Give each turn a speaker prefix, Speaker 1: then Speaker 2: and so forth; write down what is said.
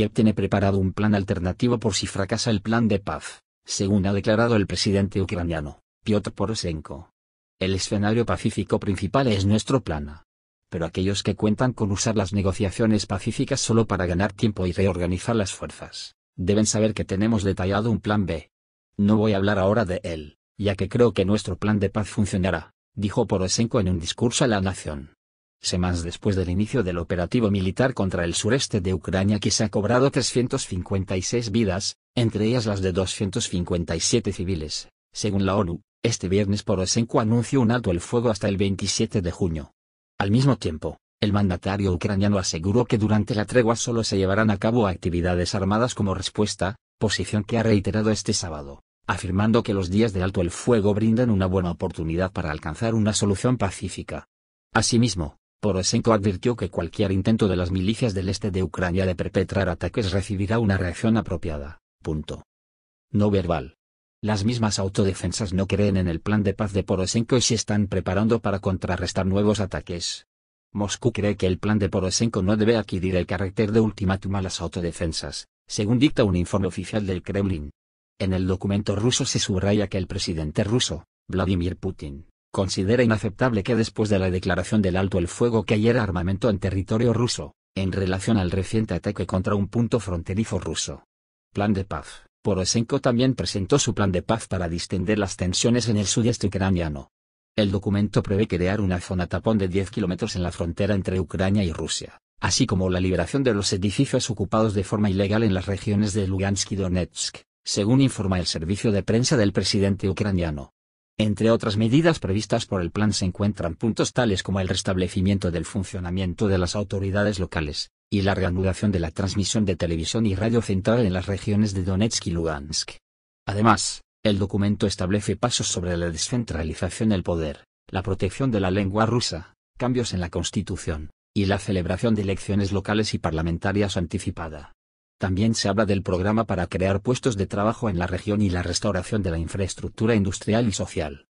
Speaker 1: Kiev tiene preparado un plan alternativo por si fracasa el plan de paz, según ha declarado el presidente ucraniano, Piotr Poroshenko. El escenario pacífico principal es nuestro plan. Pero aquellos que cuentan con usar las negociaciones pacíficas solo para ganar tiempo y reorganizar las fuerzas, deben saber que tenemos detallado un plan B. No voy a hablar ahora de él, ya que creo que nuestro plan de paz funcionará, dijo Poroshenko en un discurso a la nación. Semanas después del inicio del operativo militar contra el sureste de Ucrania que se ha cobrado 356 vidas, entre ellas las de 257 civiles, según la ONU, este viernes Poroshenko anunció un alto el fuego hasta el 27 de junio. Al mismo tiempo, el mandatario ucraniano aseguró que durante la tregua solo se llevarán a cabo actividades armadas como respuesta, posición que ha reiterado este sábado, afirmando que los días de alto el fuego brindan una buena oportunidad para alcanzar una solución pacífica. Asimismo, Poroshenko advirtió que cualquier intento de las milicias del este de Ucrania de perpetrar ataques recibirá una reacción apropiada. No verbal. Las mismas autodefensas no creen en el plan de paz de Poroshenko y se están preparando para contrarrestar nuevos ataques. Moscú cree que el plan de Poroshenko no debe adquirir el carácter de ultimátum a las autodefensas, según dicta un informe oficial del Kremlin. En el documento ruso se subraya que el presidente ruso, Vladimir Putin, considera inaceptable que después de la declaración del alto el fuego cayera armamento en territorio ruso, en relación al reciente ataque contra un punto fronterizo ruso. Plan de paz. Poroshenko también presentó su plan de paz para distender las tensiones en el sudeste ucraniano. El documento prevé crear una zona tapón de 10 kilómetros en la frontera entre Ucrania y Rusia, así como la liberación de los edificios ocupados de forma ilegal en las regiones de Lugansk y Donetsk, según informa el servicio de prensa del presidente ucraniano. Entre otras medidas previstas por el plan se encuentran puntos tales como el restablecimiento del funcionamiento de las autoridades locales, y la reanudación de la transmisión de televisión y radio central en las regiones de Donetsk y Lugansk. Además, el documento establece pasos sobre la descentralización del poder, la protección de la lengua rusa, cambios en la constitución, y la celebración de elecciones locales y parlamentarias anticipada. También se habla del programa para crear puestos de trabajo en la región y la restauración de la infraestructura industrial y social.